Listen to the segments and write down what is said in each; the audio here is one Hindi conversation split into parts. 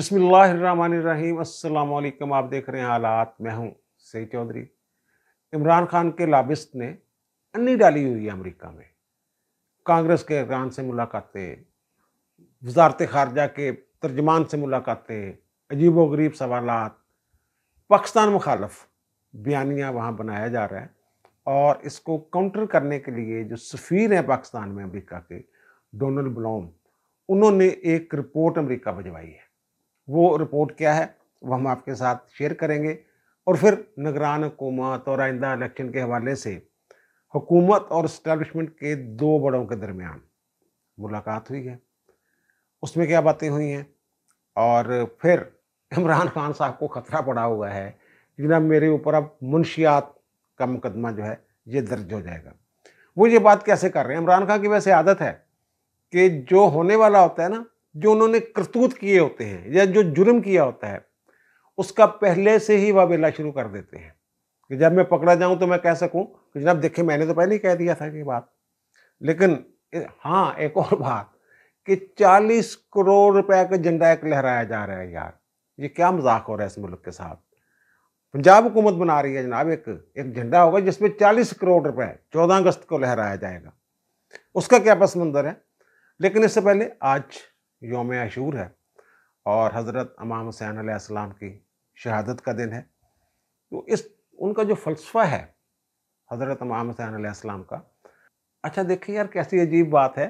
अस्सलाम वालेकुम आप देख रहे हैं हालात मैं हूं सही चौधरी इमरान खान के लाबिस्त ने अन्नी डाली हुई है अमरीका में कांग्रेस के ईरान से मुलाकातें वजारत खारजा के तर्जमान से मुलाकातें अजीब व गरीब सवाल पाकिस्तान मुखालफ बयानिया वहाँ बनाया जा रहा है और इसको काउंटर करने के लिए जो सफ़ीर हैं पाकिस्तान में अमरीका के डोनल्ड ब्लॉम उन्होंने एक रिपोर्ट अमरीका भिजवाई है वो रिपोर्ट क्या है वो हम आपके साथ शेयर करेंगे और फिर निगरान हुकूमत और आइंदा इलेक्शन के हवाले से हुकूमत और इस्टेबलिशमेंट के दो बड़ों के दरमियान मुलाकात हुई है उसमें क्या बातें हुई हैं और फिर इमरान खान साहब को ख़तरा पड़ा हुआ है ना मेरे ऊपर अब मुंशियात का मुकदमा जो है ये दर्ज हो जाएगा वो ये बात कैसे कर रहे हैं इमरान खान की वैसे आदत है कि जो होने वाला होता है ना जो उन्होंने करतूत किए होते हैं या जो जुर्म किया होता है उसका पहले से ही वाबेला शुरू कर देते हैं कि जब मैं पकड़ा जाऊं तो मैं कह सकूं कि जनाब देखे मैंने तो पहले ही कह दिया था ये बात लेकिन हाँ एक और बात कि 40 करोड़ रुपए का झंडा एक लहराया जा रहा है यार ये क्या मजाक हो रहा है इस मुल्क के साथ पंजाब हुकूमत बना रही है जनाब एक एक झंडा होगा जिसमें 40 करोड़ रुपए 14 अगस्त को लहराया जाएगा उसका क्या पस मंजर है लेकिन इससे पहले आज योम आशूर है और हज़रत अमाम हुसैन आसमाम की शहादत का दिन है तो इस उनका जो फ़लसफ़ा है हज़रत अमाम हुसैन आसमाम का अच्छा देखिए यार कैसी अजीब बात है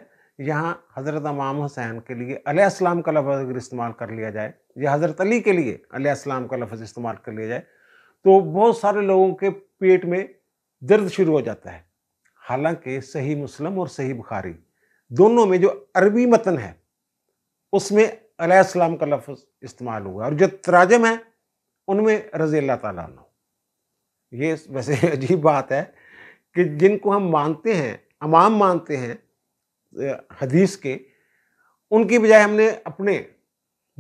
यहाँ हज़रत अमाम हुसैन के लिए अलैहिस्सलाम का लफ्ज़ अगर इस्तेमाल कर लिया जाए या हज़रत अली के लिए अलैहिस्सलाम का लफ्ज़ इस्तेमाल कर लिया जाए तो बहुत सारे लोगों के पेट में दर्द शुरू हो जाता है हालांकि सही मुस्लिम और सही बुखारी दोनों में जो अरबी मतन है उसमें अलैहिस्सलाम का लफ्ज़ इस्तेमाल हुआ और जो तराजम है उनमें रज़ी अल्लाह ताला ये वैसे अजीब बात है कि जिनको हम मानते हैं अमाम मानते हैं हदीस के उनकी बजाय हमने अपने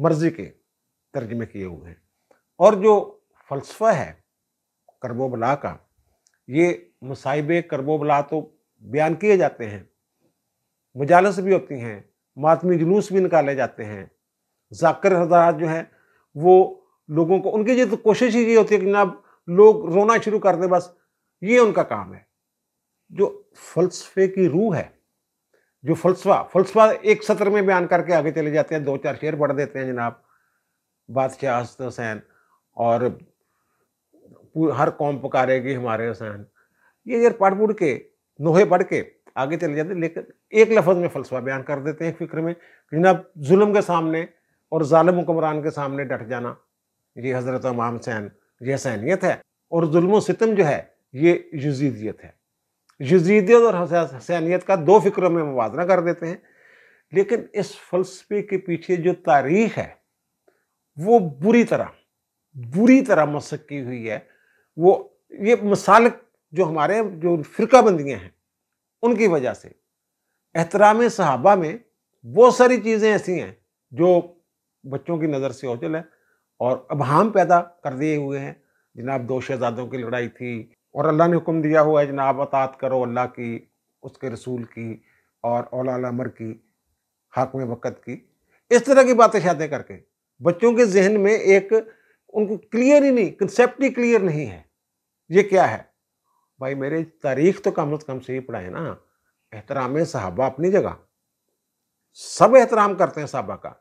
मर्ज़ी के तर्जमे किए हुए हैं और जो फ़लसफ़ा है करबोबला का ये करबो करबोबला तो बयान किए जाते हैं मजालस भी होती हैं मातमी जुलूस भी निकाले जाते हैं जाकर हजरात जो हैं वो लोगों को उनकी जो तो कोशिश ही ये होती है कि जनाब लोग रोना शुरू कर दें बस ये उनका काम है जो फलसफे की रूह है जो फलसफा फलसफा एक सत्र में बयान करके आगे चले जाते हैं दो चार शेर पढ़ देते हैं जनाब बादशाह हस्त हुसैन और हर कौम पुकारेगी हमारे हुसैन ये यार पढ़ पुढ़ के नोहे पढ़ के आगे चले जाते लेकिन एक लफज में फलसफा बयान कर देते हैं एक फिक्र में जिना जुल्म के सामने और ालम हुकुमरान के सामने डट जाना ये हज़रत इमाम सैन ये हसैनीत है और जुल्म सितम जो है ये यजीदियत है यजीदियत और हसैनीत का दो फिक्रों में मुवजना कर देते हैं लेकिन इस फलसफे के पीछे जो तारीख है वो बुरी तरह बुरी तरह मसकी हुई है वो ये मसालक जो हमारे जो फ़िरका बंदियाँ हैं उनकी वजह से एहतराम सहाबा में बहुत सारी चीज़ें ऐसी हैं जो बच्चों की नज़र से ओझल है और अबहम पैदा कर दिए हुए हैं जनाब दो शहजादों की लड़ाई थी और अल्लाह ने हुक्म दिया हुआ है जनाब अतात करो अल्लाह की उसके रसूल की और अमर की हाकम वक़्त की इस तरह की बातें शादें करके बच्चों के जहन में एक उनको क्लियर ही नहीं कंसेप्ट ही क्लियर नहीं है ये क्या है भाई मेरे तारीख तो कम अज कम सही पढ़ाए ना एहतराम सहाबा अपनी जगह सब एहतराम करते हैं सहाबा का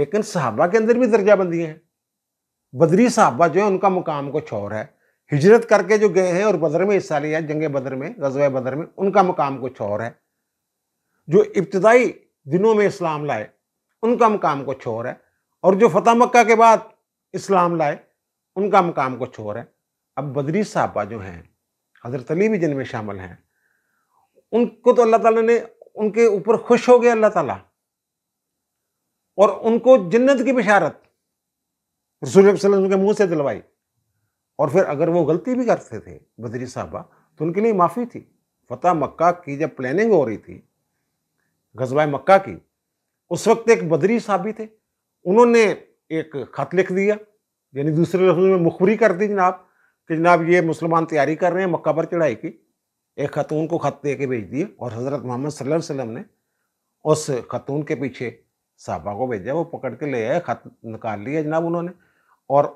लेकिन सहाबा के अंदर भी दर्जा बंदी है बदरी साहबा जो है उनका मुकाम को छोर है हिजरत करके जो गए हैं और बदर में हिस्सा लिया जंग बदर में गजवा बदर में उनका मुकाम कुछ और है जो इब्तदाई दिनों में इस्लाम लाए उनका मुकाम कुछ और है और जो फतेह मक्का के बाद इस्लाम लाए उनका मुकाम कुछ और है अब बदरी साहबा जो हैं हज़रत अली भी जिनमें शामिल हैं उनको तो अल्लाह ताला ने उनके ऊपर खुश हो गया अल्लाह ताला और उनको जन्नत की बिशारत रसूल वसल्लम के मुंह से दिलवाई और फिर अगर वो गलती भी करते थे बदरी साहबा तो उनके लिए माफ़ी थी फतेह मक्का की जब प्लानिंग हो रही थी गजवा मक्का की उस वक्त एक बदरी साहब भी थे उन्होंने एक खत लिख दिया यानी दूसरे लफ्ज में मुखबरी कर दी जनाब कि जनाब ये मुसलमान तैयारी कर रहे हैं मक्का पर चढ़ाई की एक खतून को ख़त दे के भेज दिए और हज़रत मोहम्मद सल्लल्लाहु अलैहि वसल्लम ने उस खतून के पीछे साहबा को भेजा वो पकड़ के ले आए खत निकाल लिया जनाब उन्होंने और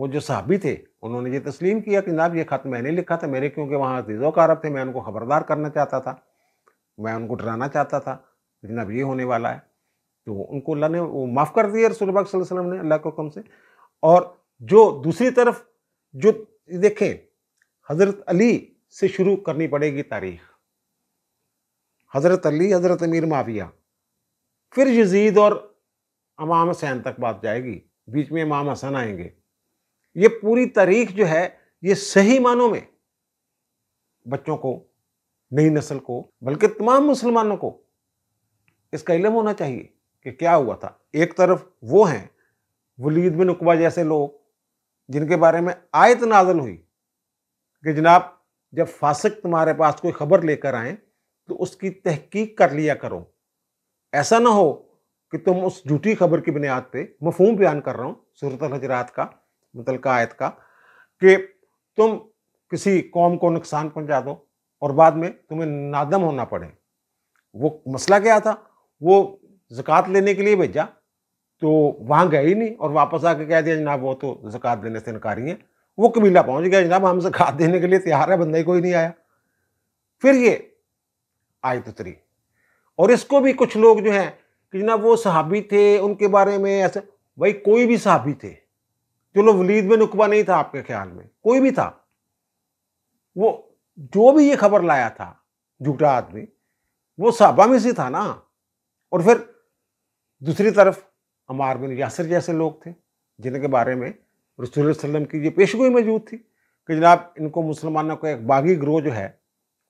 वो जो साहबी थे उन्होंने ये तस्लीम किया कि जनाब ये खत मैंने लिखा था मेरे क्योंकि वहाँ का कारब थे मैं उनको ख़बरदार करना चाहता था मैं उनको डराना चाहता था जनाब ये होने वाला है तो उनको अल्लाह ने वो माफ़ कर दिया रसूल वसलम ने अल्लाह के हुक्म से और जो दूसरी तरफ जो देखें हज़रत अली से शुरू करनी पड़ेगी तारीख हज़रत अली हज़रत अमीर माविया फिर यजीद और अमाम हसैन तक बात जाएगी बीच में इमाम हसन आएंगे ये पूरी तारीख जो है ये सही मानों में बच्चों को नई नस्ल को बल्कि तमाम मुसलमानों को इसका इलम होना चाहिए कि क्या हुआ था एक तरफ वो हैं वलीद बिन उकबा जैसे लोग जिनके बारे में आयत नाजल हुई कि जनाब जब फासिक तुम्हारे पास कोई खबर लेकर आए तो उसकी तहकीक कर लिया करो ऐसा ना हो कि तुम उस झूठी खबर की बुनियाद पे मफहम बयान कर रहा हूँ सूरत हजरात का मुतल आयत का कि तुम किसी कौम को नुकसान पहुँचा दो और बाद में तुम्हें नादम होना पड़े वो मसला क्या था वो ज़क़़त लेने के लिए भेजा तो वहाँ गए ही नहीं और वापस आके कह दिया जनाब वो तो जक़ात देने से इनकारी हैं वो कबीला पहुँच गया जनाब हम जक़ात देने के लिए तैयार है बंदा ही कोई नहीं आया फिर ये आयत उतरी और इसको भी कुछ लोग जो हैं कि जनाब वो सहाबी थे उनके बारे में ऐसे भाई कोई भी सहाबी थे चलो वलीद में नुकबा नहीं था आपके ख्याल में कोई भी था वो जो भी ये खबर लाया था झूठा आदमी वो साहबा में से था ना और फिर दूसरी तरफ अमार बिन यासर जैसे लोग थे जिनके बारे में रसूल वसलम की ये पेशगोई मौजूद थी कि जनाब इनको मुसलमानों का एक बागी ग्रोह जो है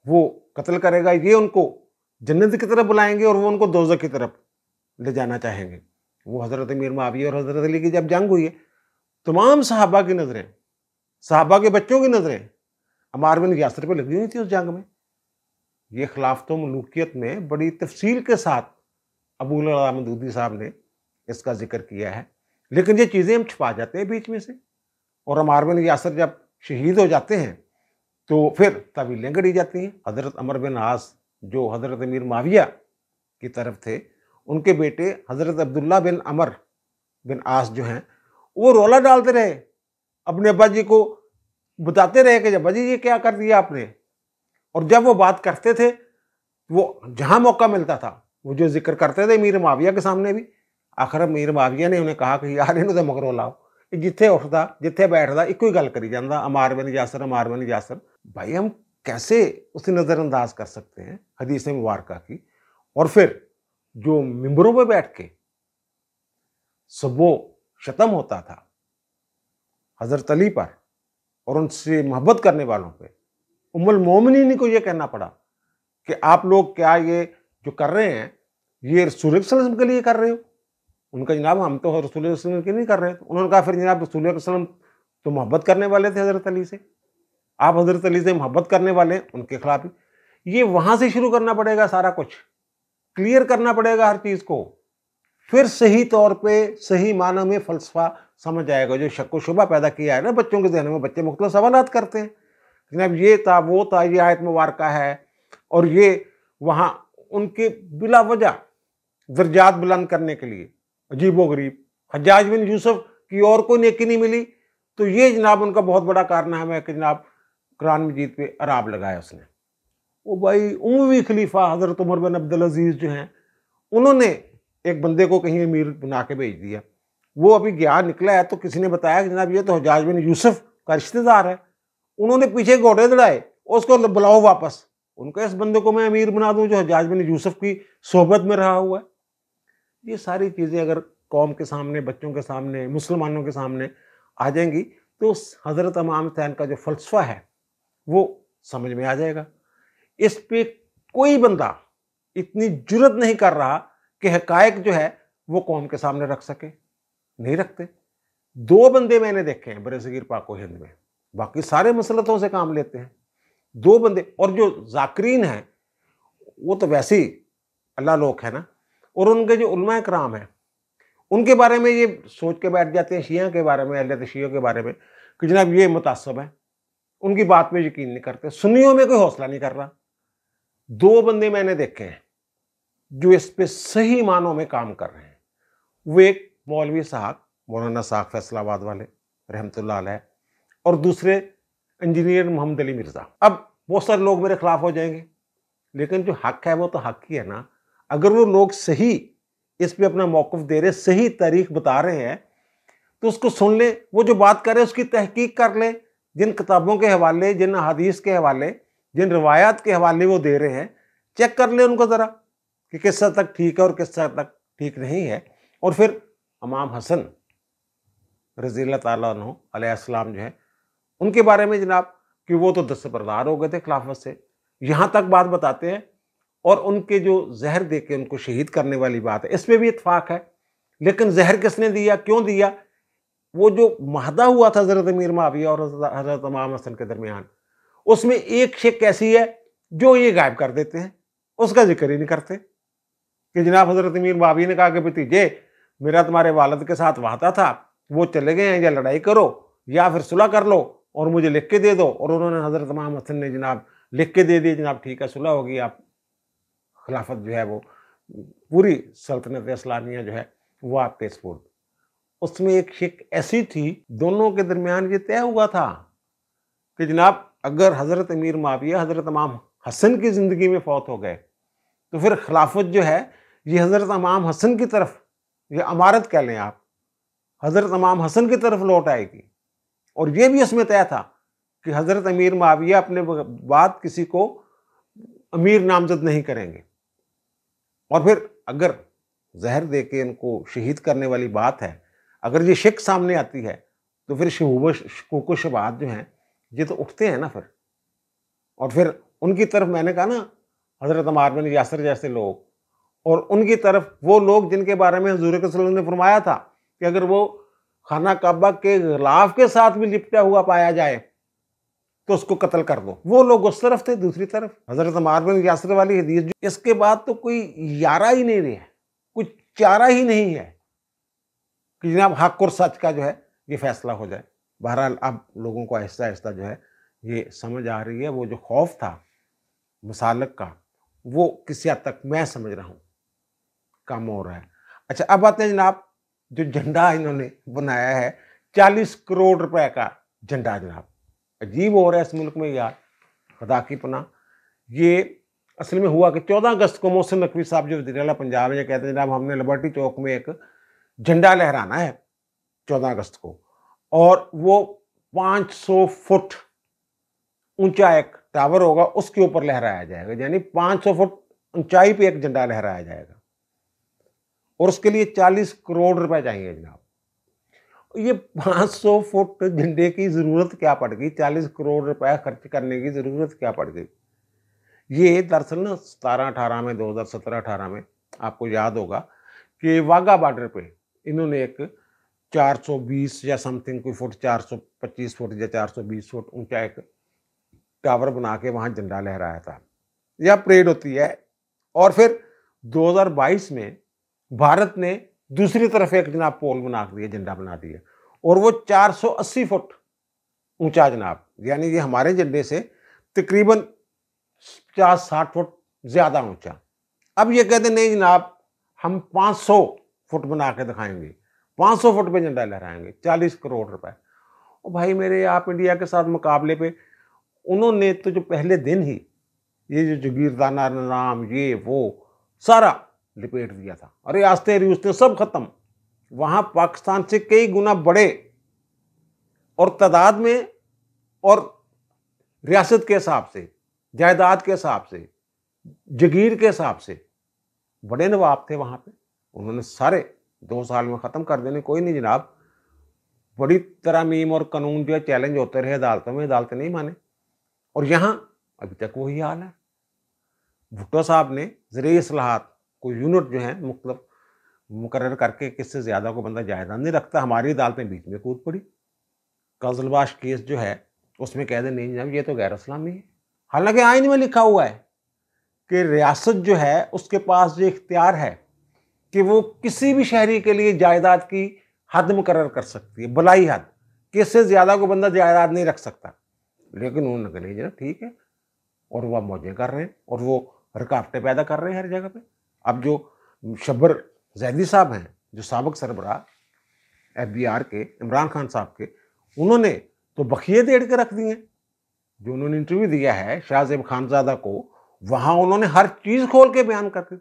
वो कत्ल करेगा ये उनको जन्नत की तरफ बुलाएंगे और वो उनको दोजा की तरफ ले जाना चाहेंगे वो हज़रत मीर मावी और हज़रत अली की जब जंग हुई है तमाम साहबा की नज़रें साहबा के बच्चों की नज़रें अमार बिन यासर पर लगी हुई थी उस जंग में ये खिलाफत तो मलूकियत में बड़ी तफसील के साथ अबूल अहमदूदी साहब ने इसका जिक्र किया है लेकिन ये चीज़ें हम छुपा जाते हैं बीच में से और हम आर्मिन यासर जब शहीद हो जाते हैं तो फिर तवीलें गढ़ी जाती हैं हज़रत अमर बिन आस जो हज़रत अमीर माविया की तरफ थे उनके बेटे हज़रत अब्दुल्ला बिन अमर बिन आस जो हैं वो रोला डालते रहे अपने अब्बा जी को बताते रहे कि अब्बा जी ये क्या कर दिया आपने और जब वो बात करते थे वो जहाँ मौका मिलता था वो जो जिक्र करते थे मीर माविया के सामने भी आखिर मीर माविया ने उन्हें कहा कि यार ਇਹਨੂੰ तो मगरों लाओ जिथे उठता जिथे बैठता एक ही गल करी जाता अमार ਬਿਨ यासर अमार ਬਿਨ यासर भाई हम कैसे उसे नज़रअंदाज कर सकते हैं हदीस मुबारक की और फिर जो मिंबरों पर बैठ के सबो शतम होता था हज़रत अली पर और उनसे मोहब्बत करने वालों पर उमल मोमिनीन को यह कहना पड़ा कि आप लोग क्या ये जो कर रहे हैं ये रसूल के लिए कर रहे हो उनका जनाब हम तो रसूल वसलम की नहीं कर रहे तो उन्होंने कहा फिर जनाब रसूल वसलम तो मोहब्बत करने वाले थे हज़रत अली से आप हज़रत अली से मोहब्बत करने वाले उनके खिलाफ ये वहाँ से शुरू करना पड़ेगा सारा कुछ क्लियर करना पड़ेगा हर चीज़ को फिर सही तौर पे सही मानों में फ़लसफ़ा समझ आएगा जो शक व शुबा पैदा किया है ना बच्चों के जहन में बच्चे मुख्तु सवाल करते हैं जनाब ये था वो था ये आयत मुबारक है और ये वहाँ उनके बिला वजह दर्जात बुलंद करने के लिए अजीबो गरीब हजाज बिन यूसुफ की और कोई नेकी नहीं मिली तो ये जनाब उनका बहुत बड़ा कारण है कि जनाब कुरान मजीद पे अराब लगाया उसने वो भाई उमवी खलीफा हज़रत उमर बिन अब्दुल अजीज़ जो हैं उन्होंने एक बंदे को कहीं अमीर बना के भेज दिया वो अभी गया निकला है तो किसी ने बताया कि जनाब ये तो हजाज बिन यूसुफ का रिश्तेदार है उन्होंने पीछे घोड़े दड़ाए उसको बुलाओ वापस उनका इस बंदे को मैं अमीर बना दूँ जो हजाज बिन यूसुफ की सोहबत में रहा हुआ है ये सारी चीज़ें अगर कौम के सामने बच्चों के सामने मुसलमानों के सामने आ जाएंगी तो उस हज़रत इमाम हुसैन का जो फ़लसफ़ा है वो समझ में आ जाएगा इस पर कोई बंदा इतनी जुरत नहीं कर रहा कि हकायक जो है वो कौम के सामने रख सके नहीं रखते दो बंदे मैंने देखे हैं बरसगीर पाको हिंद में बाकी सारे मसलतों से काम लेते हैं दो बंदे और जो जाकरीन हैं वो तो वैसे ही अल्लाह लोक है ना और उनके जो उलमा कराम हैं उनके बारे में ये सोच के बैठ जाते हैं शिया के बारे में अहलियत शियों के बारे में कि जनाब ये मुतासब है उनकी बात में यकीन नहीं करते सुनियों में कोई हौसला नहीं कर रहा दो बंदे मैंने देखे हैं जो इस पर सही मानों में काम कर रहे हैं वो एक मौलवी साहब मौलाना साहब फैसलाबाद वाले रहमत और दूसरे इंजीनियर मोहम्मद अली मिर्ज़ा अब बहुत सारे लोग मेरे खिलाफ हो जाएंगे लेकिन जो हक है वो तो हक ही है ना अगर वो लोग सही इस पर अपना मौकफ दे रहे सही तारीख बता रहे हैं तो उसको सुन लें वो जो बात करें उसकी तहकीक कर लें जिन किताबों के हवाले जिन हदीस के हवाले जिन रवायात के हवाले वो दे रहे हैं चेक कर लें उनको ज़रा कि किस हद तक ठीक है और किस हद तक ठीक नहीं है और फिर अमाम हसन रज़ी तसलाम जो है उनके बारे में जनाब कि वो तो दस्तबरदार हो गए थे खिलाफत से यहाँ तक बात बताते हैं और उनके जो जहर दे के उनको शहीद करने वाली बात है इसमें भी इतफाक है लेकिन जहर किसने दिया क्यों दिया वो जो माहदा हुआ था हज़रत अमीर माविया और हज़रत इमाम हसन के दरमियान उसमें एक शेख ऐसी है जो ये गायब कर देते हैं उसका जिक्र ही नहीं करते कि जनाब हज़रत अमीर माविया ने कहा कि भतीजे मेरा तुम्हारे वालद के साथ वादा था वो चले गए हैं या लड़ाई करो या फिर सुलह कर लो और मुझे लिख के दे दो और उन्होंने हज़रत इमाम हसन ने जनाब लिख के दे दिए जनाब ठीक है सुलह होगी आप खिलाफत जो है वो पूरी सल्तनत इस्लामिया जो है वह आपके स्पोर्ट उसमें एक शिक ऐसी थी दोनों के दरमियान ये तय हुआ था कि जनाब अगर हज़रत अमीर माविया हज़रत इमाम हसन की ज़िंदगी में फौत हो गए तो फिर खिलाफत जो है ये हज़रत इमाम हसन की तरफ ये अमारत कह लें आप हज़रत इमाम हसन की तरफ लौट आएगी और ये भी इसमें तय था कि हज़रत अमीर माविया अपने बाद किसी को अमीर नामजद नहीं करेंगे और फिर अगर जहर दे के इनको शहीद करने वाली बात है अगर ये शिक सामने आती है तो फिर शहूबश शकोक जो हैं ये तो उठते हैं ना फिर और फिर उनकी तरफ मैंने कहा ना हज़रत अमार बिन यासर जैसे लोग और उनकी तरफ वो लोग जिनके बारे में हजूर वसल्लम ने फरमाया था कि अगर वो खाना काबा के गलाफ के साथ भी लिपटा हुआ पाया जाए तो उसको कत्ल कर दो वो लोग उस तरफ थे दूसरी तरफ हजरत बिन यासर वाली हदीस जो इसके बाद तो कोई यारा ही नहीं रहा कुछ चारा ही नहीं है कि जनाब हक और सच का जो है ये फैसला हो जाए बहरहाल अब लोगों को आहिस्ता आहिस्ता जो है ये समझ आ रही है वो जो खौफ था मसालक का वो किसी हद तक मैं समझ रहा हूँ कम हो रहा है अच्छा अब आते हैं जनाब जो झंडा इन्होंने बनाया है चालीस करोड़ रुपए का झंडा जनाब अजीब हो रहा है इस मुल्क में यार खुदा की पना ये असल में हुआ कि चौदह अगस्त को मोहसिन नकवी साहब जो वजीरला पंजाब हैं कहते हैं जनाब हमने लिबर्टी चौक में एक झंडा लहराना है चौदह अगस्त को और वो पाँच सौ फुट ऊंचा एक टावर होगा उसके ऊपर लहराया जाएगा यानी 500 फुट ऊंचाई पे एक झंडा लहराया जाएगा और उसके लिए 40 करोड़ रुपए चाहिए जनाब ये 500 फुट झंडे की ज़रूरत क्या पड़ गई 40 करोड़ रुपया खर्च करने की ज़रूरत क्या पड़ गई ये दरअसल ना सतारह अठारह में 2017 अठारह में आपको याद होगा कि वाघा बॉर्डर पे इन्होंने एक 420 या समथिंग कोई फुट 425 फुट या 420 फुट ऊंचा एक टावर बना के वहाँ झंडा लहराया था या परेड होती है और फिर 2022 में भारत ने दूसरी तरफ एक जनाब पोल बना दिया झंडा बना दिया और वो 480 फुट ऊंचा जनाब यानी ये हमारे झंडे से तकरीबन चार साठ फुट ज़्यादा ऊंचा अब ये कहते नहीं जनाब हम 500 फुट बना के दिखाएंगे 500 फुट पे झंडा लहराएंगे 40 करोड़ रुपए और भाई मेरे आप इंडिया के साथ मुकाबले पे उन्होंने तो जो पहले दिन ही ये जो जगीरदाना नाम ये वो सारा लपेट दिया था अरे आस्ते उसने सब खत्म वहां पाकिस्तान से कई गुना बड़े और तादाद में और रियासत के हिसाब से जायदाद के हिसाब से जगीर के हिसाब से बड़े नवाब थे वहां पे उन्होंने सारे दो साल में ख़त्म कर देने कोई नहीं जनाब बड़ी तरामीम और कानून जो है चैलेंज होते रहे अदालतों में अदालतें नहीं माने और यहां अभी तक वही हाल है भुट्टो साहब ने जरिए असलाहत कोई यूनिट जो है मतलब मुकर करके किससे ज़्यादा को बंदा जायदाद नहीं रखता हमारी अदालतें बीच में कूद पड़ी कजलबाश केस जो है उसमें कह दें नहीं जनाब ये तो गैर इस्लामी है हालांकि आइन में लिखा हुआ है कि रियासत जो है उसके पास जो इख्तियार है कि वो किसी भी शहरी के लिए जायदाद की हद मुकर कर सकती है भलाई हद किससे ज़्यादा को बंदा जायदाद नहीं रख सकता लेकिन उन्होंने कहा नहीं जनाब ठीक है और वह मौजें कर रहे हैं और वो रुकावटें पैदा कर रहे हैं हर जगह पर अब जो शब्बर जैदी साहब हैं जो सबक सरबरा एफ बी आर के इमरान खान साहब के उन्होंने तो बखिए देड़ के रख दिए जो उन्होंने इंटरव्यू दिया है शाहजेब खानजादा को वहाँ उन्होंने हर चीज़ खोल के बयान करके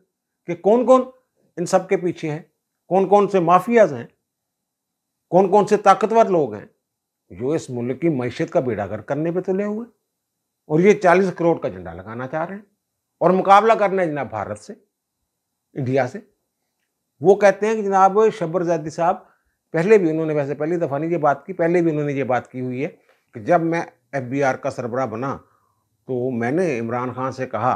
कि कौन कौन इन सब के पीछे हैं कौन कौन से माफियाज हैं कौन कौन से ताकतवर लोग हैं जो इस मुल्क की मीशत का बेड़ागर करने पे तुले हुए और ये 40 करोड़ का झंडा लगाना चाह रहे हैं और मुकाबला करना है जनाब भारत से इंडिया से वो कहते हैं कि जनाब जैदी साहब पहले भी उन्होंने वैसे पहली दफ़ा नहीं ये बात की पहले भी उन्होंने ये बात की हुई है कि जब मैं एफ का सरबरा बना तो मैंने इमरान खान से कहा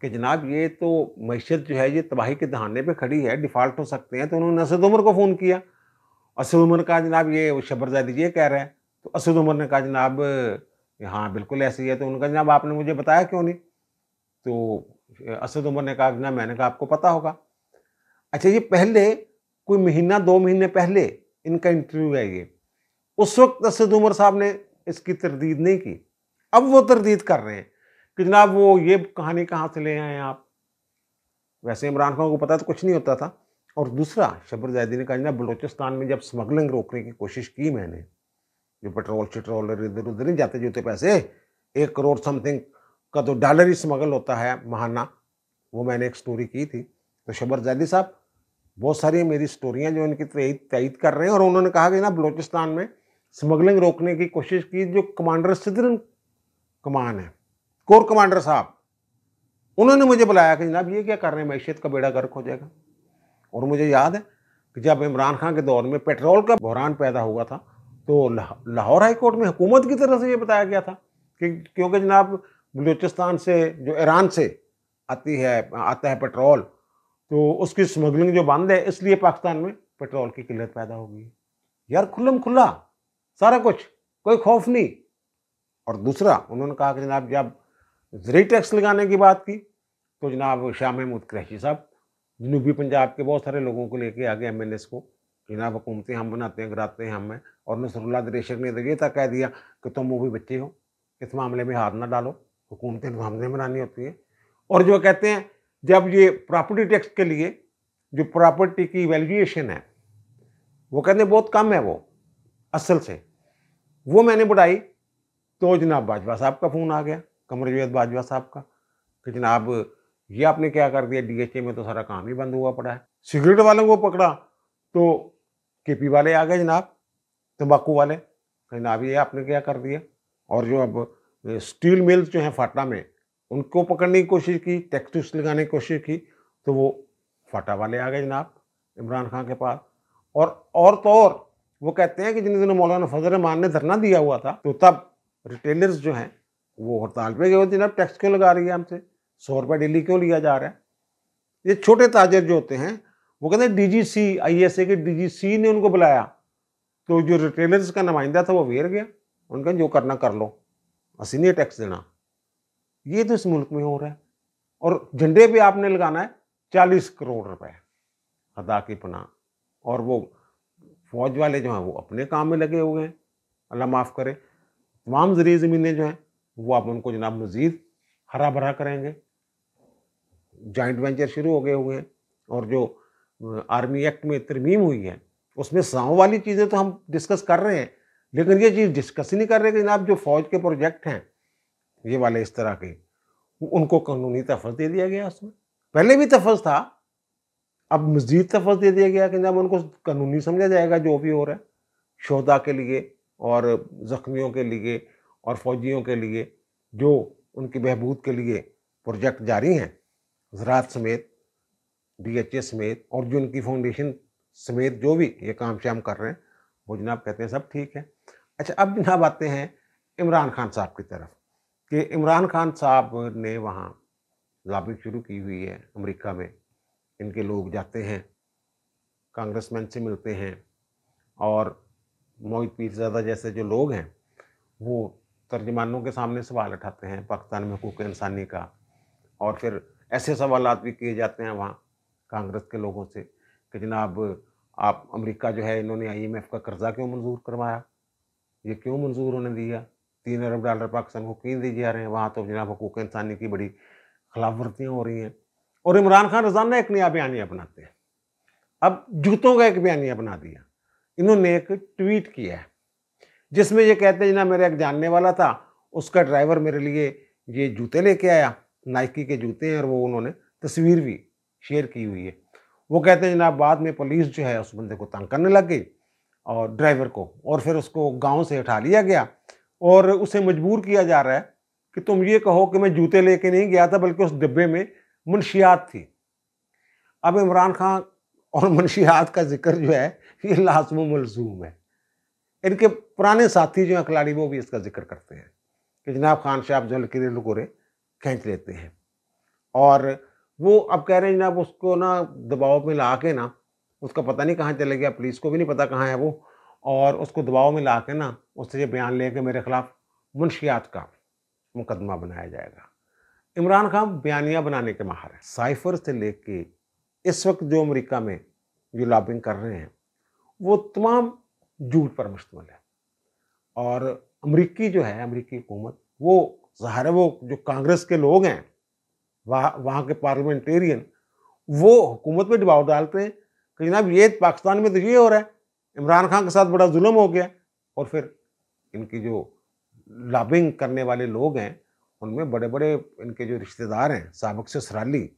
कि जनाब ये तो मीशत जो है ये तबाही के दहाने पे खड़ी है डिफ़ाल्ट हो सकते हैं तो उन्होंने असद उमर को फ़ोन किया असद उमर का जनाब ये जैदी ये कह रहा है तो असद उमर ने कहा जनाब हाँ बिल्कुल ऐसे ही है तो उनका जनाब आपने मुझे बताया क्यों नहीं तो असद उमर ने कहा ना मैंने कहा आपको पता होगा अच्छा ये पहले कोई महीना दो महीने पहले इनका इंटरव्यू है ये उस वक्त असद उमर साहब ने इसकी तरदीद नहीं की अब वो तरदीद कर रहे हैं कि जनाब वो ये कहानी कहाँ से ले आए हैं आप वैसे इमरान खान को पता तो कुछ नहीं होता था और दूसरा शबर जैदी ने कहा जनाब बलोचिस्तान में जब स्मगलिंग रोकने की कोशिश की मैंने जो पेट्रोल शेट्रोल इधर उधर नहीं जाते जूते पैसे एक करोड़ समथिंग का जो डॉलर स्मगल होता है महाना वो मैंने एक स्टोरी की थी तो शबर जैदी साहब बहुत सारी मेरी स्टोरियाँ जो इनकी तयद कर रहे हैं और उन्होंने कहा कि ना बलोचिस्तान में स्मगलिंग रोकने की कोशिश की जो कमांडर सिद्रन कमान है कोर कमांडर साहब उन्होंने मुझे बुलाया कि जनाब ये क्या कर रहे हैं मैशियत का बेड़ा गर्क हो जाएगा और मुझे याद है कि जब इमरान खान के दौर में पेट्रोल का बहरान पैदा हुआ था तो लाहौर हाईकोर्ट में हुकूमत की तरफ से ये बताया गया था कि क्योंकि जनाब बलूचिस्तान से जो ईरान से आती है आता है पेट्रोल तो उसकी स्मगलिंग जो बंद है इसलिए पाकिस्तान में पेट्रोल की किल्लत पैदा होगी यार खुल्लम खुल्ला सारा कुछ कोई खौफ नहीं और दूसरा उन्होंने कहा कि जनाब जब जरिए टैक्स लगाने की बात की तो जनाब शाह महमूद क्रैशी साहब जनूबी पंजाब के बहुत सारे लोगों को लेके आ गए एम एल को जनाब हुकूमतें हम बनाते हैं गिराते हैं हमें और नसरुल्ला दरेशक ने तो ये तक कह दिया कि तुम वो भी बच्चे हो इस मामले में हाथ ना डालो हुकूमतें तो हमने बनानी होती है और जो कहते हैं जब ये प्रॉपर्टी टैक्स के लिए जो प्रॉपर्टी की वैल्यूएशन है वो कहते हैं बहुत कम है वो असल से वो मैंने बढ़ाई तो जनाब बाजवा साहब का फ़ोन आ गया कमर जवेद बाजवा साहब का कि जनाब ये आपने क्या कर दिया डीएचए में तो सारा काम ही बंद हुआ पड़ा है सिगरेट वालों को पकड़ा तो केपी वाले आ गए जनाब तम्बाकू वाले जनाब ये आपने क्या कर दिया और जो अब स्टील मिल जो है फाटा में उनको पकड़ने की कोशिश की टैक्टिक्स लगाने की कोशिश की तो वो फाटा वाले आ गए जनाब इमरान खान के पास और और तो और वो कहते हैं कि जिन दिनों मौलाना फजल रहमान ने धरना दिया हुआ था तो तब रिटेलर्स जो हैं वो हड़ताल पे गए जनाब टैक्स क्यों लगा रही है हमसे सौ रुपये डेली क्यों लिया जा रहा है ये छोटे ताजर जो होते हैं वो कहते हैं D G C I S A के डी जी सी ने उनको बुलाया तो जो रिटेलर्स का नुमाइंदा था वो वेर गया उनका जो करना कर लो हसीनिया टैक्स देना ये तो इस मुल्क में हो रहा है और झंडे पे आपने लगाना है चालीस करोड़ रुपए अदा की पना और वो फौज वाले जो हैं वो अपने काम में लगे हुए हैं अल्लाह माफ़ करे तमाम जरिए ज़मीनें जो हैं वो आप उनको जनाब मज़ीद हरा भरा करेंगे जॉइंट वेंचर शुरू हो गए हुए हैं और जो आर्मी एक्ट में तरमीम हुई है उसमें साँव वाली चीज़ें तो हम डिस्कस कर रहे हैं लेकिन ये चीज़ डिस्कस ही नहीं कर रहे कि जनाब जो फौज के प्रोजेक्ट हैं ये वाले इस तरह के उनको कानूनी तफज दे दिया गया उसमें पहले भी तफज था अब मजीद तफज दे दिया गया कि जनाब उनको कानूनी समझा जाएगा जो भी हो रहा है शहदा के लिए और ज़ख्मियों के लिए और फौजियों के लिए जो उनकी बहबूद के लिए प्रोजेक्ट जारी हैं ज़रात समेत डी एच ए समेत और जो उनकी फाउंडेशन समेत जो भी ये काम श्याम कर रहे हैं वो जनाब कहते हैं सब ठीक है अच्छा अब जनाब आते हैं इमरान खान साहब की तरफ कि इमरान खान साहब ने वहाँ लॉबिंग शुरू की हुई है अमेरिका में इनके लोग जाते हैं कांग्रेसमैन से मिलते हैं और मोहित पीरजादा जैसे जो लोग हैं वो तर्जमानों के सामने सवाल उठाते हैं पाकिस्तान में हकूक इंसानी का और फिर ऐसे सवाल भी किए जाते हैं वहाँ कांग्रेस के लोगों से कि जनाब आप अमेरिका जो है इन्होंने आईएमएफ का कर्जा क्यों मंजूर करवाया ये क्यों मंजूर होने दिया तीन अरब डॉलर पाकिस्तान को क्यों दिए जा रहे हैं वहाँ तो जनाब हकूक इंसानी की बड़ी खिलाफ वर्जियाँ हो रही हैं और इमरान खान रजाना एक नया बयानिया अपनाते हैं अब जूतों का एक बयानिया बना दिया इन्होंने एक ट्वीट किया है जिसमें ये कहते हैं जना मेरा एक जानने वाला था उसका ड्राइवर मेरे लिए ये जूते लेके आया नाइकी के जूते हैं और वो उन्होंने तस्वीर भी शेयर की हुई है वो कहते हैं जनाब बाद में पुलिस जो है उस बंदे को तंग करने लग गई और ड्राइवर को और फिर उसको गांव से उठा लिया गया और उसे मजबूर किया जा रहा है कि तुम ये कहो कि मैं जूते लेके नहीं गया था बल्कि उस डिब्बे में मुंशियात थी अब इमरान खान और मुंशियात का जिक्र जो है ये लाजम मलजूम है इनके पुराने साथी जो हैं खिलाड़ी वो भी इसका जिक्र करते हैं कि जनाब खान साहब जो लकीरें लकोरे खींच लेते हैं और वो अब कह रहे हैं जनाब उसको ना दबाव में ला के ना उसका पता नहीं कहाँ चले गया पुलिस को भी नहीं पता कहाँ है वो और उसको दबाव में ला के ना उससे ये बयान लेके मेरे ख़िलाफ़ मुंशियात का मुकदमा बनाया जाएगा इमरान खान बयानिया बनाने के माहर है साइफर से लेके इस वक्त जो अमेरिका में जो लॉबिंग कर रहे हैं वो तमाम झूठ पर मुश्तमल है और अमरीकी जो है अमरीकी हुकूमत वो ज़ाहिर वो जो कांग्रेस के लोग हैं वहाँ वहाँ के पार्लियामेंटेरियन वो हुकूमत में दबाव डालते हैं कि जनाब ये पाकिस्तान में तो ये हो रहा है इमरान खान के साथ बड़ा जुल्म हो गया और फिर इनकी जो लॉबिंग करने वाले लोग हैं उनमें बड़े बड़े इनके जो रिश्तेदार हैं सबक से सराली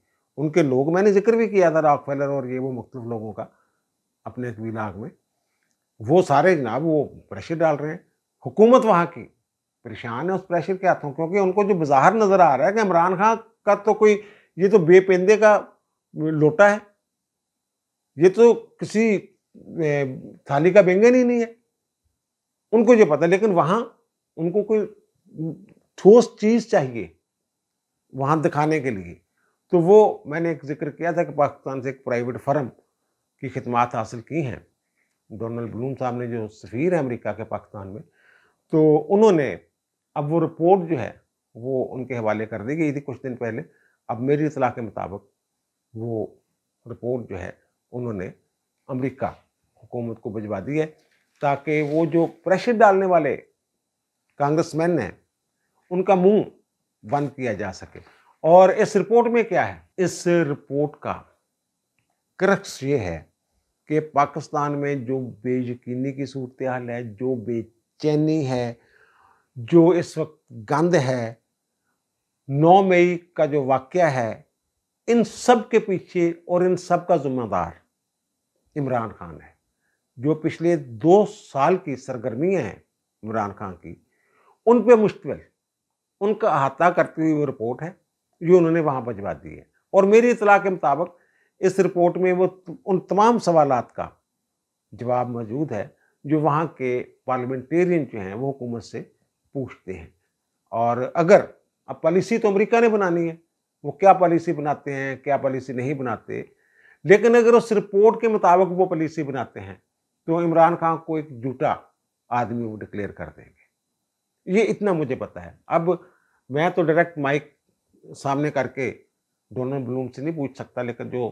उनके लोग मैंने जिक्र भी किया था रॉक फैलर और ये वो मुख्तु लोगों का अपने इलाक में वो सारे जनाब वो प्रेशर डाल रहे हैं हुकूमत वहाँ की परेशान है उस प्रेशर के हाथों क्योंकि उनको जो बाहर नज़र आ रहा है कि इमरान खान का तो कोई ये तो बेपेंदे का लोटा है ये तो किसी थाली का बेंगन ही नहीं है उनको ये पता लेकिन वहाँ उनको कोई ठोस चीज़ चाहिए वहाँ दिखाने के लिए तो वो मैंने एक जिक्र किया था कि पाकिस्तान से एक प्राइवेट फर्म की खिदमत हासिल की हैं डोनाल्ड ब्लूम साहब ने जो सफ़ीर है अमेरिका के पाकिस्तान में तो उन्होंने अब वो रिपोर्ट जो है वो उनके हवाले कर दी गई थी कुछ दिन पहले अब मेरी इतला के मुताबिक वो रिपोर्ट जो है उन्होंने अमरीका हुकूमत को भिजवा दी है ताकि वो जो प्रेशर डालने वाले कांग्रेस मैन हैं उनका मुंह बंद किया जा सके और इस रिपोर्ट में क्या है इस रिपोर्ट का क्रक्स ये है कि पाकिस्तान में जो बेयकीनी की सूरत हाल है जो बेचैनी है जो इस वक्त गंद है नौ मई का जो वाक्य है इन सब के पीछे और इन सब का जिम्मेदार इमरान खान है जो पिछले दो साल की सरगर्मियाँ हैं इमरान खान की उन पर मुश्तमिल उनका अहाता करती हुई वो रिपोर्ट है जो उन्होंने वहाँ भजवा दी है और मेरी इतला के मुताबिक इस रिपोर्ट में वो उन तमाम सवाल का जवाब मौजूद है जो वहाँ के पार्लियामेंटेरियन जो हैं वो हुकूमत से पूछते हैं और अगर अब पॉलिसी तो अमेरिका ने बनानी है वो क्या पॉलिसी बनाते हैं क्या पॉलिसी नहीं बनाते लेकिन अगर उस रिपोर्ट के मुताबिक वो पॉलिसी बनाते हैं तो इमरान खान को एक जूटा आदमी वो डिक्लेयर कर देंगे ये इतना मुझे पता है अब मैं तो डायरेक्ट माइक सामने करके डोनल्ड ब्लूम से नहीं पूछ सकता लेकिन जो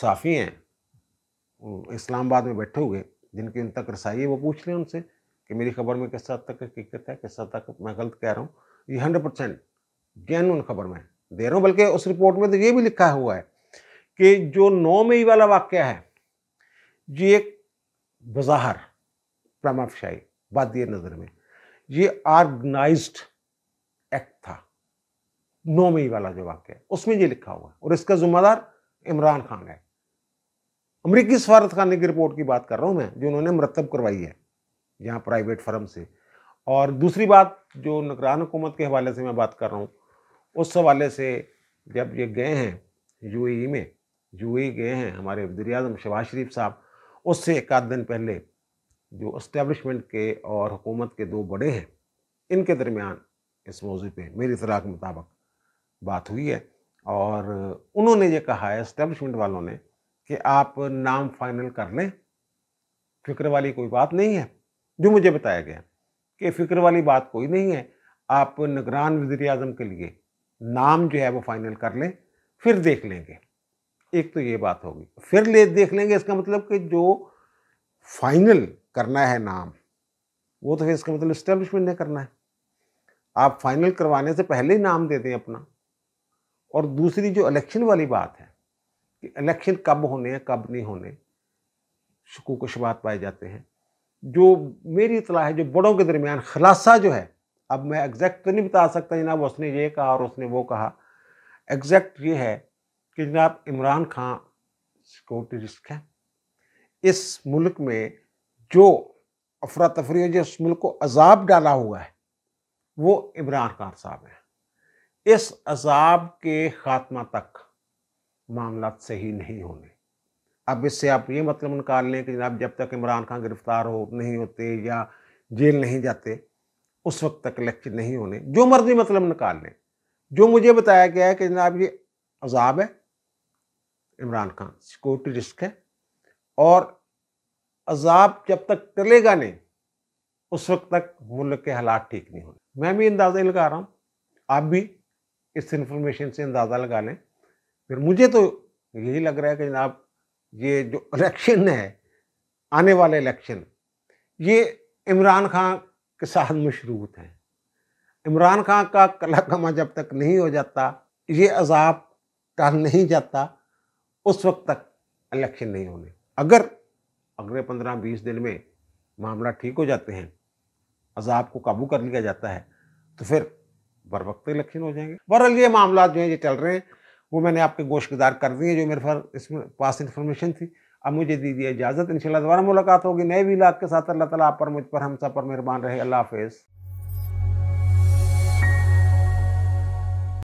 साफ़ी हैं इस्लामाबाद में बैठे हुए जिनकी उन तक रसाई है वो पूछ लें उनसे कि मेरी खबर में किस हद तक हकीकत है किस हद तक मैं गलत कह रहा हूँ ये हंड्रेड परसेंट उन खबर में दे रहा हूँ बल्कि उस रिपोर्ट में तो ये भी लिखा हुआ है कि जो नौ मई वाला वाक्य है ये एक बजहर प्रमाफशाही बाद नज़र में ये आर्गनाइज एक्ट था नौ मई वाला जो वाक्य है उसमें ये लिखा हुआ है और इसका जुम्मेदार इमरान खान है अमरीकी सफारत खाने की रिपोर्ट की बात कर रहा हूँ मैं जो उन्होंने मरतब करवाई है यहाँ प्राइवेट फर्म से और दूसरी बात जो नगरान हुकूमत के हवाले से मैं बात कर रहा हूँ उस हवाले से जब ये गए हैं यू में यू गए हैं हमारे वजीरम शबाज शरीफ साहब उससे एक आध दिन पहले जो इस्टेबलिशमेंट के और हुकूमत के दो बड़े हैं इनके दरमियान इस मौजू पर मेरी इतरा के मुताबिक बात हुई है और उन्होंने ये कहा है इस्टेबलिशमेंट वालों ने कि आप नाम फाइनल कर लें फिक्र वाली कोई बात नहीं है जो मुझे बताया गया कि फ़िक्र वाली बात कोई नहीं है आप निगरान वज़ी अजम के लिए नाम जो है वो फाइनल कर लें फिर देख लेंगे एक तो ये बात होगी फिर ले देख लेंगे इसका मतलब कि जो फाइनल करना है नाम वो तो फिर इसका मतलब इस्टेब्लिशमेंट ने करना है आप फाइनल करवाने से पहले ही नाम दे दें अपना और दूसरी जो इलेक्शन वाली बात है कि इलेक्शन कब होने हैं कब नहीं होने शकूक शबात पाए जाते हैं जो मेरी इतला है जो बड़ों के दरमियान खलासा जो है अब मैं एग्जैक्ट तो नहीं बता सकता जनाब उसने ये कहा और उसने वो कहा एग्जैक्ट ये है कि जनाब इमरान खान सिक्योरिटी रिस्क है इस मुल्क में जो अफरा तफरी है जिस मुल्क को अजाब डाला हुआ है वो इमरान खान साहब हैं इस अजाब के ख़ात्मा तक मामला सही नहीं होने अब इससे आप ये मतलब निकाल लें कि जनाब जब तक इमरान खान गिरफ्तार हो नहीं होते या जेल नहीं जाते उस वक्त तक इलेक्शन नहीं होने जो मर्जी मतलब निकाल लें जो मुझे बताया गया है कि जनाब ये अजाब है इमरान खान सिक्योरिटी रिस्क है और अजाब जब तक टलेगा नहीं उस वक्त तक मुल्क के हालात ठीक नहीं होंगे मैं भी अंदाज़ा लगा रहा हूँ आप भी इस इंफॉर्मेशन से अंदाज़ा लगा लें फिर मुझे तो यही लग रहा है कि जनाब ये जो इलेक्शन है आने वाले इलेक्शन ये इमरान खान के साथ मशरूत हैं इमरान खान का कला कमा जब तक नहीं हो जाता ये अजाब टल नहीं जाता उस वक्त तक इलेक्शन नहीं होने अगर अगले पंद्रह बीस दिन में मामला ठीक हो जाते हैं अजाब को काबू कर लिया जाता है तो फिर बर वक्त इलेक्शन हो जाएंगे बहरअल ये मामला जो है ये चल रहे हैं वो मैंने आपके गोशगुजार कर दिए जो मेरे पास इसमें पास इन्फॉर्मेशन थी अब मुझे दीजिए इजाज़त इन दोबारा मुलाकात होगी नए वीलाद के साथ अल्लाह ताला आप पर मुझ पर हम सब पर मेहरबान रहे अल्लाह हाफिज़